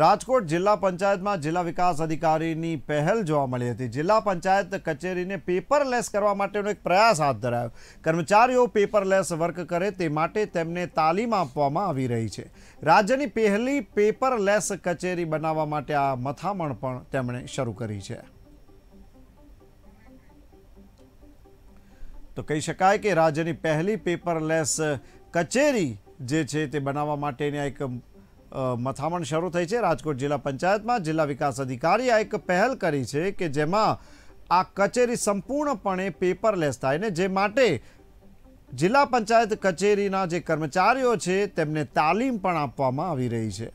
રાજકોટ જિલ્લા પંચાયતમાં જિલ્લા વિકાસ અધિકારીની પહેલ જોવા મળી હતી જિલ્લા પંચાયત કચેરીને પેપરલેસ કરવા માટેનો એક પ્રયાસ હાથ ધરાયો કર્મચારીઓ પેપરલેસ વર્ક કરે તે માટે તેમને તાલીમ આપવામાં આવી રહી છે રાજ્યની પહેલી પેપરલેસ કચેરી બનાવવા માટે આ મથામણ પણ તેમણે શરૂ કરી છે તો કહી શકાય કે રાજ્યની પહેલી પેપરલેસ કચેરી જે છે તે બનાવવા માટેની આ એક મથામણ શરૂ થઈ છે રાજકોટ જિલ્લા પંચાયતમાં જિલ્લા વિકાસ અધિકારી આ એક પહેલ કરી છે કે જેમાં આ કચેરી સંપૂર્ણપણે પેપરલેસ થાય ને જે માટે જિલ્લા પંચાયત કચેરીના જે કર્મચારીઓ છે તેમને તાલીમ પણ આપવામાં આવી રહી છે